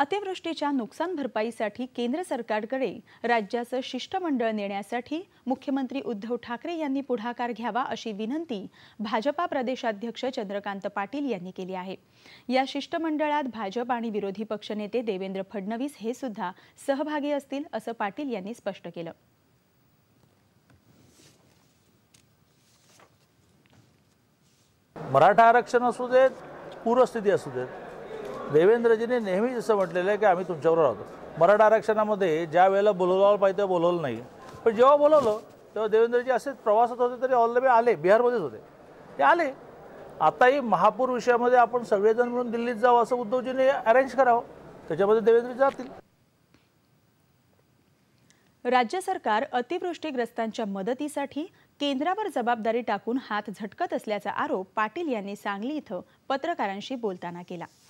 अतिवृष्टीच्या नुकसान भरपाईसाठी केंद्र सरकारकडे राज्याचं शिष्टमंडळ नेण्यासाठी मुख्यमंत्री उद्धव ठाकरे यांनी पुढाकार घ्यावा अशी विनंती भाजपा प्रदेशाध्यक्ष चंद्रकांत पाटील यांनी केली आहे या शिष्टमंडळात भाजप आणि विरोधी पक्षनेते देवेंद्र फडणवीस हे सुद्धा सहभागी असतील असं पाटील यांनी स्पष्ट केलं मराठा आरक्षण असू देत पूरस्थिती असू देत देवेंद्रजीने नेहमीच असं म्हटलेलं आहे की आम्ही तुमच्यावर आहोत मराठा आरक्षणामध्ये ज्या वेळेला बोलवलं पाहिजे तेव्हा बोलवलं नाही पण जेव्हा बोलवलं तेव्हा देवेंद्रजी असेच प्रवासात होते तरी ऑल ऑलरेडी आले बिहारमध्येच होते ते आले आताही महापूर विषयामध्ये आपण सगळेजण मिळून दिल्लीत जावं असं उद्धवजीने अरेंज करावं त्याच्यामध्ये देवेंद्रजी जातील राज्य सरकार अतिवृष्टीग्रस्तांच्या मदतीसाठी केंद्रावर जबाबदारी टाकून हात झटकत असल्याचा आरोप पाटील यांनी सांगली इथं पत्रकारांशी बोलताना केला